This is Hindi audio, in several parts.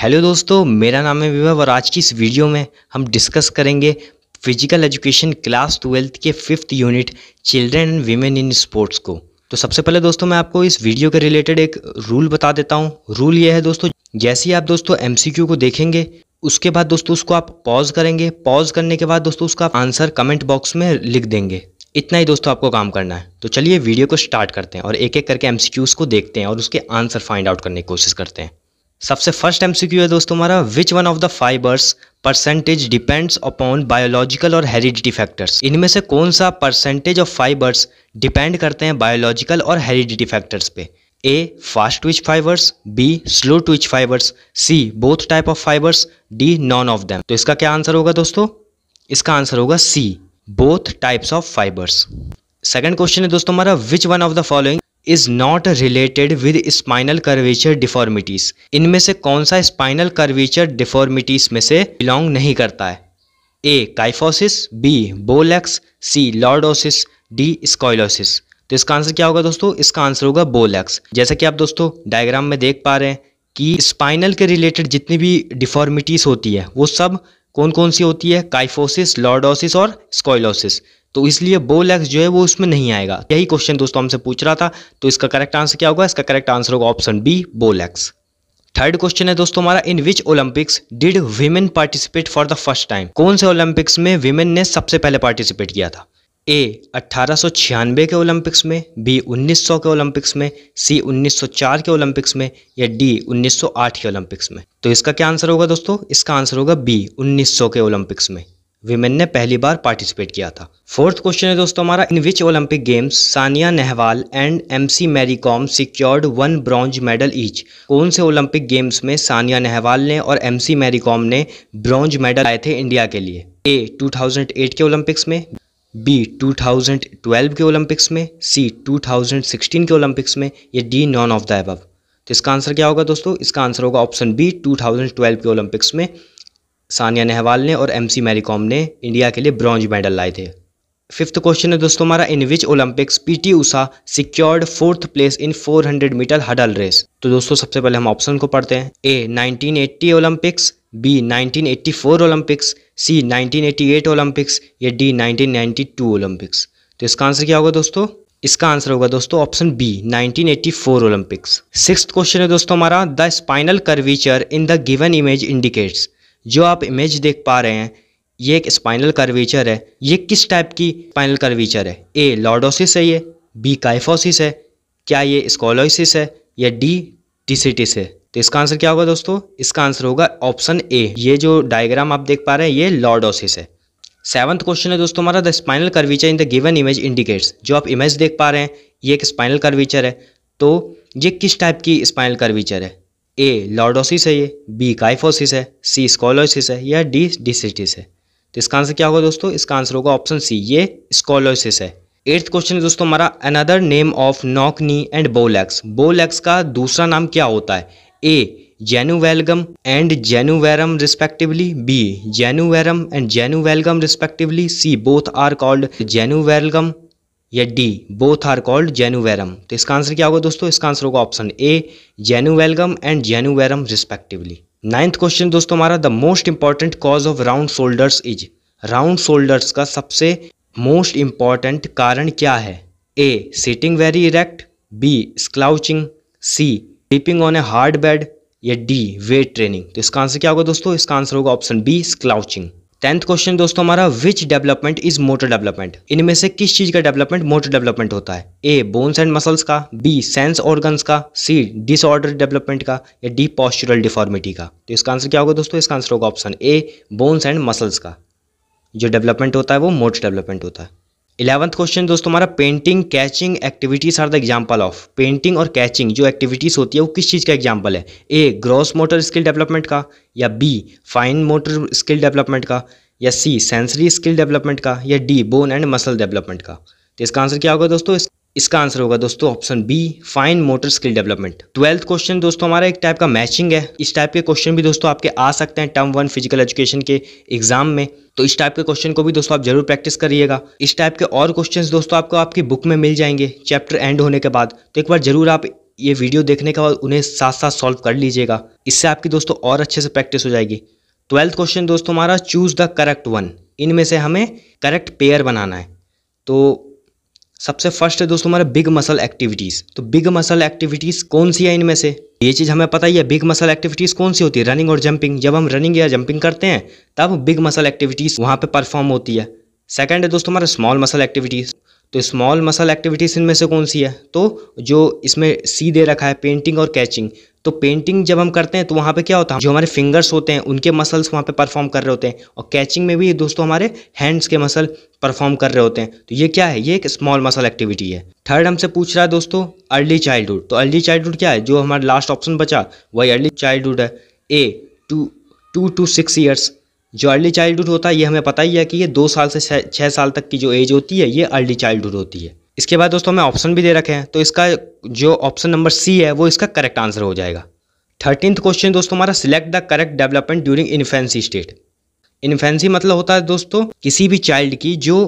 हेलो दोस्तों मेरा नाम है विभव और आज की इस वीडियो में हम डिस्कस करेंगे फिजिकल एजुकेशन क्लास ट्वेल्थ के fifth unit children and women in sports को तो सबसे पहले दोस्तों मैं आपको इस वीडियो के रिलेटेड एक रूल बता देता हूँ रूल यह है दोस्तों जैसे ही आप दोस्तों एम को देखेंगे उसके बाद दोस्तों उसको आप पॉज करेंगे पॉज करने के बाद दोस्तों उसका आंसर कमेंट बॉक्स में लिख देंगे इतना ही दोस्तों आपको काम करना है तो चलिए वीडियो को स्टार्ट करते हैं और एक एक करके एम को देखते हैं और उसके आंसर फाइंड आउट करने की कोशिश करते हैं सबसे फर्स्ट एमसीक्यू है दोस्तों हमारा which one of the fibres percentage depends upon biological और हेरिडिटी फैक्टर्स इनमें से कौन सा परसेंटेज ऑफ फाइबर्स डिपेंड करते हैं बायोलॉजिकल और हेरिडिटी फैक्टर्स पे A fast twitch fibres B slow twitch fibres C both type of fibres D none of them तो इसका क्या आंसर होगा दोस्तों इसका आंसर होगा C both types of fibres second question है दोस्तों हमारा which one of the following is not related with spinal curvature deformities इनमें से कौन सा स्पाइनल कर्वेचर डिफॉर्मिटीज में से बिलोंग नहीं करता है A kyphosis B bow legs C lordosis D scoliosis तो इसका आंसर क्या होगा दोस्तों इसका आंसर होगा बोलैक्स जैसा कि आप दोस्तों डायग्राम में देख पा रहे हैं कि स्पाइनल के रिलेटेड जितनी भी डिफॉर्मिटीज़ होती है वो सब कौन कौन सी होती है काइफोसिस लॉर्डोसिस और स्कॉलोसिस तो इसलिए वो लेग्स जो है वो उसमें नहीं आएगा यही क्वेश्चन दोस्तों हमसे पूछ रहा था तो इसका करेक्ट आंसर क्या होगा इसका करेक्ट आंसर होगा option B bow legs third question है दोस्तों हमारा in which Olympics did women participate for the first time कौन से ओलंपिक्स में वीमेन ने सबसे पहले पार्टिसिपेट किया था ए अट्ठारह के ओलंपिक्स में बी 1900 के ओलंपिक्स में सी 1904 के ओलंपिक्स में या डी 1908 के ओलंपिक्स में तो इसका क्या आंसर होगा दोस्तों इसका आंसर होगा बी 1900 के ओलंपिक्स में विमेन ने पहली बार पार्टिसिपेट किया था फोर्थ क्वेश्चन है दोस्तों हमारा in which Olympic games Sania Nehwal and M C Mary Kom secured one bronze medal each कौन से ओलंपिक गेम्स में सानिया नेहवाल ने और एमसी मैरी कॉम ने ब्रॉन्ज मेडल आए थे इंडिया के लिए ए 2008 के ओलंपिक्स में बी 2012 के ओलंपिक्स में सी 2016 के ओलंपिक्स में या D none of the above तो इसका आंसर क्या होगा दोस्तों इसका आंसर होगा ऑप्शन बी 2012 के ओलंपिक्स में सानिया नेहवाल ने और एमसी मैरीकॉम ने इंडिया के लिए ब्रॉन्ज मेडल लाए थे फिफ्थ क्वेश्चन है दोस्तों हमारा in which Olympics P T Usha secured fourth place in 400 metre hurdle race तो दोस्तों सबसे पहले हम ऑप्शन को पढ़ते हैं A 1980 Olympics B 1984 Olympics C 1988 Olympics या डी 1992 ओलंपिक्स तो इसका आंसर क्या होगा दोस्तों इसका आंसर होगा दोस्तों option B 1984 Olympics six question है दोस्तों हमारा the spinal curvature in the given image indicates जो आप इमेज देख पा रहे हैं ये एक स्पाइनल कर्वेचर है ये किस टाइप की स्पाइनल कर्वेचर है ए लॉडोसिस है ये बी काइफोसिस है क्या ये स्कोलोसिस है या डी टिसिटिस है तो इसका आंसर क्या होगा दोस्तों इसका आंसर होगा ऑप्शन ए ये जो डायग्राम आप देख पा रहे हैं ये लॉडोसिस है सेवंथ क्वेश्चन है दोस्तों हमारा the spinal curvature in the given image indicates जो आप इमेज देख पा रहे हैं ये एक स्पाइनल कर्वेचर है तो ये किस टाइप की स्पाइनल कर्वेचर है ए लॉर्डोसिस है ये बी काइफोसिस है सी स्कॉलोसिस है या डी डिसिटिस है तो इसका आंसर क्या होगा दोस्तों इसका आंसर होगा ऑप्शन सी ये स्कॉलोसिस है एट्थ क्वेश्चन है दोस्तों हमारा another name of knock knee and bow legs bow legs का दूसरा नाम क्या होता है A genu valgum and genu varum respectively B genu varum and genu valgum respectively C both are called genu valgum या D both are called genu varum तो इसका आंसर क्या होगा दोस्तों इसका आंसर होगा option A genu valgum and genu varum respectively ninth question दोस्तों हमारा the most important cause of round shoulders is round shoulders का सबसे मोस्ट इंपॉर्टेंट कारण क्या है A sitting very erect B slouching C sleeping on a hard bed या डी वेट ट्रेनिंग तो इसका आंसर क्या होगा दोस्तों इसका आंसर होगा option B slouching tenth question दोस्तों हमारा which development is motor development इनमें से किस चीज का डेवलपमेंट मोटर डेवलपमेंट होता है ए बोन्स एंड मसल्स का बी सेंस ऑर्गन्स का सी डिसऑर्डर डेवलपमेंट का या डी पॉस्चुरल डिफॉर्मिटी का तो इसका आंसर क्या होगा दोस्तों इसका आंसर होगा option A bones and muscles का जो डेवलपमेंट होता है वो मोटर डेवलपमेंट होता है इलेवंथ क्वेश्चन दोस्तों हमारा painting catching activities are the example of painting और कैचिंग जो एक्टिविटीज होती है वो किस चीज़ का एग्जाम्पल है A gross motor skill development का या B fine motor skill development का या सी सेंसरी स्किल डेवलपमेंट का या D bone and muscle development का तो इसका आंसर क्या होगा दोस्तों इस, इसका आंसर होगा दोस्तों option B fine motor skill development twelfth question दोस्तों हमारा एक टाइप का मैचिंग है इस टाइप के क्वेश्चन भी दोस्तों आपके आ सकते हैं टर्म वन फिजिकल एजुकेशन के एग्जाम में तो इस टाइप के क्वेश्चन को भी दोस्तों आप जरूर प्रैक्टिस करिएगा इस टाइप के और क्वेश्चन दोस्तों आपको आपकी बुक में मिल जाएंगे चैप्टर एंड होने के बाद तो एक बार जरूर आप ये वीडियो देखने के बाद उन्हें साथ साथ सॉल्व कर लीजिएगा इससे आपकी दोस्तों और अच्छे से प्रैक्टिस हो जाएगी ट्वेल्थ क्वेश्चन दोस्तों हमारा चूज़ द करेक्ट वन इनमें से हमें करेक्ट पेयर बनाना है तो सबसे फर्स्ट है दोस्तों हमारा बिग मसल एक्टिविटीज़ तो बिग मसल एक्टिविटीज़ कौन सी है इनमें से ये चीज़ हमें पता ही है बिग मसल एक्टिविटीज़ कौन सी होती है रनिंग और जंपिंग जब हम रनिंग या जंपिंग करते हैं तब बिग मसल एक्टिविटीज़ वहाँ पे परफॉर्म होती है सेकंड है दोस्तों हमारा स्मॉल मसल एक्टिविटीज़ तो स्मॉल मसल एक्टिविटीज़ इनमें से कौन सी है तो जो इसमें सी दे रखा है पेंटिंग और कैचिंग तो पेंटिंग जब हम करते हैं तो वहाँ पे क्या होता है जो हमारे फिंगर्स होते हैं उनके मसल्स वहाँ पे परफॉर्म कर रहे होते हैं और कैचिंग में भी दोस्तों हमारे हैंड्स के मसल परफॉर्म कर रहे होते हैं तो ये क्या है ये एक स्मॉल मसल एक्टिविटी है थर्ड हमसे पूछ रहा है दोस्तों अर्ली चाइल्डहुड तो अर्ली चाइल्डहुड क्या है जो हमारा लास्ट ऑप्शन बचा वही अर्ली चाइल्डहुड है A two two two six years जो अर्ली चाइल्डहुड होता है ये हमें पता ही है कि ये दो साल से छः साल तक की जो एज होती है ये अर्ली चाइल्डहुड होती है इसके बाद दोस्तों हमें ऑप्शन भी दे रखे हैं तो इसका जो ऑप्शन नंबर सी है वो इसका करेक्ट आंसर हो जाएगा थर्टींथ क्वेश्चन दोस्तों हमारा select the correct development during infancy state infancy मतलब होता है दोस्तों किसी भी चाइल्ड की जो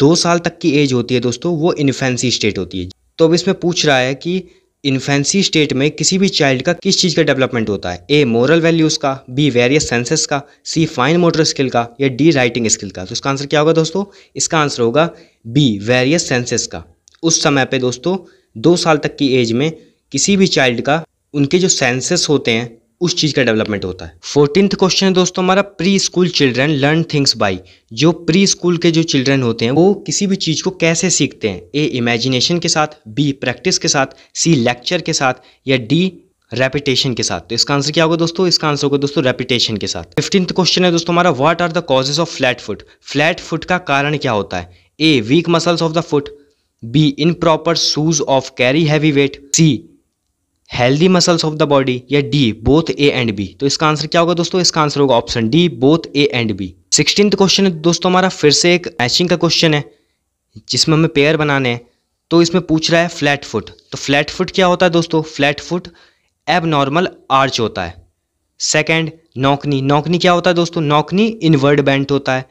दो साल तक की एज होती है दोस्तों वो इन्फेंसी स्टेट होती है तो अब इसमें पूछ रहा है कि इन्फेंसी स्टेट में किसी भी चाइल्ड का किस चीज़ का डेवलपमेंट होता है ए मोरल वैल्यूज़ का बी वेरियस सेंसेस का सी फाइन मोटर स्किल का या डी राइटिंग स्किल का तो इसका आंसर क्या होगा दोस्तों इसका आंसर होगा बी वेरियस सेंसेस का उस समय पे दोस्तों दो साल तक की एज में किसी भी चाइल्ड का उनके जो सेंसेस होते हैं उस चीज़ का डेवलपमेंट होता है फोर्टीन क्वेश्चन है दोस्तों हमारा preschool children learn things by जो प्री स्कूल के जो चिल्ड्रन होते हैं वो किसी भी चीज़ को कैसे सीखते हैं ए इमेजिनेशन के साथ बी प्रैक्टिस के साथ सी लेक्चर के साथ या डी रेपिटेशन के साथ तो इसका आंसर क्या होगा दोस्तों इसका आंसर होगा दोस्तों रेपिटेशन के साथ फिफ्टींथ क्वेश्चन है दोस्तों हमारा what are the causes of flat foot flat foot का कारण क्या होता है A weak muscles of the foot B improper shoes of carry heavy weight C healthy muscles of the body या D both A and B तो इसका आंसर क्या होगा दोस्तों इसका आंसर होगा option D both A and B sixteen question है दोस्तों हमारा फिर से एक मैचिंग का क्वेश्चन है जिसमें हमें पेयर बनाने हैं तो इसमें पूछ रहा है फ्लैट फुट तो फ्लैट फुट क्या होता है दोस्तों flat foot abnormal arch होता है सेकेंड नौकनी नौकनी क्या होता है दोस्तों नौकनी इनवर्ड बैंट होता है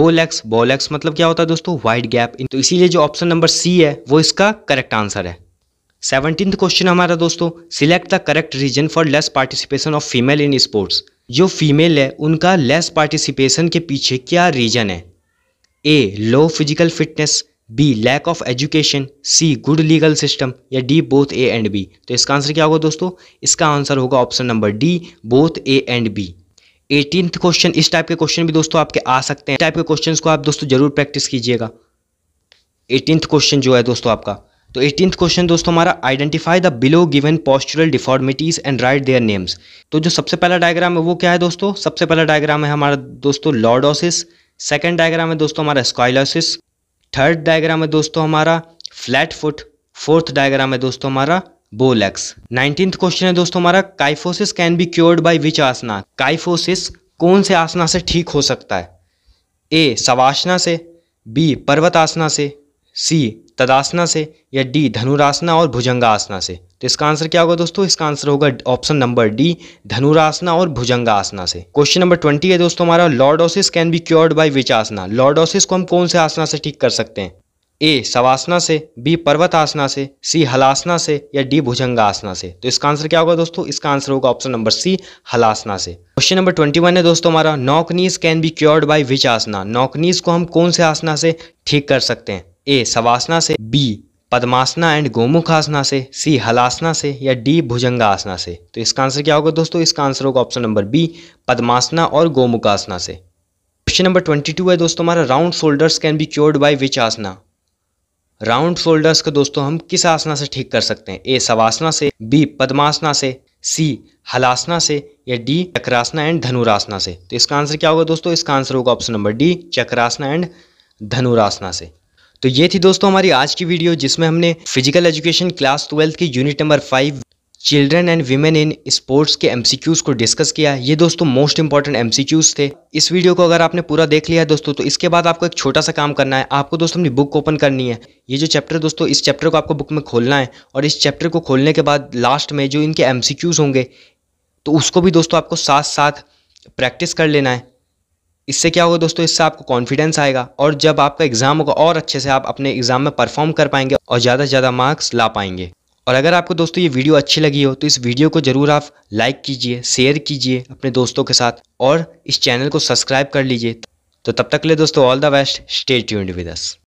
बोलेक्स बोलेक्स मतलब क्या होता है दोस्तों वाइड गैप तो इसीलिए जो ऑप्शन नंबर सी है वो इसका करेक्ट आंसर है सेवनटीन क्वेश्चन हमारा दोस्तों select the correct reason for less participation of female in sports जो फीमेल है उनका लेस पार्टिसिपेशन के पीछे क्या रीजन है A low physical fitness B lack of education C good legal system या D both A and B तो इसका आंसर क्या होगा दोस्तों इसका आंसर होगा option number D both A and B eighteen question इस टाइप के क्वेश्चन भी दोस्तों आपके आ सकते हैं टाइप के क्वेश्चन को आप दोस्तों जरूर प्रैक्टिस कीजिएगा एटीनथ क्वेश्चन जो है दोस्तों आपका तो एटीन क्वेश्चन दोस्तों हमारा identify the below given postural deformities and write their names तो जो सबसे पहला डायग्राम है वो क्या है दोस्तों सबसे पहला डायग्राम है हमारा दोस्तों लॉर्डोसिस सेकेंड डायग्राम है दोस्तों हमारा स्कॉलोसिस थर्ड डायग्राम है दोस्तों हमारा फ्लैट फुट फोर्थ डायग्राम है दोस्तों हमारा बोलेक्स नाइनटीन क्वेश्चन है दोस्तों हमारा kyphosis can be cured by which asana kyphosis कौन से आसना से ठीक हो सकता है ए सवासना से बी पर्वत आसना से सी तदासना से या डी धनुरासना और भुजंगासना से तो इसका आंसर क्या होगा दोस्तों इसका आंसर होगा ऑप्शन नंबर डी धनुरासना और भुजंगासना से क्वेश्चन नंबर ट्वेंटी है दोस्तों हमारा lordosis can be cured by which asana lordosis को हम कौन से आसना से ठीक कर सकते हैं ए सवासना से बी पर्वत आसना से सी हलासना से या डी भुजंगासना से तो इसका आंसर क्या होगा दोस्तों इसका आंसर होगा ऑप्शन नंबर सी हलासना से क्वेश्चन नंबर ट्वेंटी वन है दोस्तों हमारा knock knees can be cured by which asana knock knees को हम कौन से आसना से ठीक कर सकते हैं ए सवासना से बी पद्मासना एंड गोमुखासना से सी हलासना से या डी भुजंगासना से तो इसका आंसर क्या होगा दोस्तों इसका आंसर होगा ऑप्शन नंबर बी पद्मासना और गोमुखासना से क्वेश्चन नंबर ट्वेंटी टू है दोस्तों हमारा round shoulders can be cured by which asana round shoulders को दोस्तों हम किस आसना से ठीक कर सकते हैं ए सवासना से बी पद्मासना से सी हलासना से या डी चक्रासना एंड धनुरासना से तो इसका आंसर क्या होगा दोस्तों इसका आंसर होगा option number D Chakrasana and Dhanurasana से तो ये थी दोस्तों हमारी आज की वीडियो जिसमें हमने फिजिकल एजुकेशन क्लास ट्वेल्थ की unit number five children and women in sports के एमसीक्यूज को डिस्कस किया ये दोस्तों मोस्ट इंपॉर्टेंट एमसीक्यूज थे इस वीडियो को अगर आपने पूरा देख लिया है दोस्तों तो इसके बाद आपको एक छोटा सा काम करना है आपको दोस्तों अपनी बुक ओपन करनी है ये जो चैप्टर दोस्तों इस चैप्टर को आपको बुक में खोलना है और इस चैप्टर को खोलने के बाद लास्ट में जो इनके एम होंगे तो उसको भी दोस्तों आपको साथ साथ प्रैक्टिस कर लेना है इससे क्या होगा दोस्तों इससे आपको कॉन्फिडेंस आएगा और जब आपका एग्ज़ाम होगा और अच्छे से आप अपने एग्ज़ाम में परफॉर्म कर पाएंगे और ज़्यादा से ज़्यादा मार्क्स ला पाएंगे और अगर आपको दोस्तों ये वीडियो अच्छी लगी हो तो इस वीडियो को ज़रूर आप लाइक कीजिए शेयर कीजिए अपने दोस्तों के साथ और इस चैनल को सब्सक्राइब कर लीजिए तो तब तक ले दोस्तों all the best stay tuned with us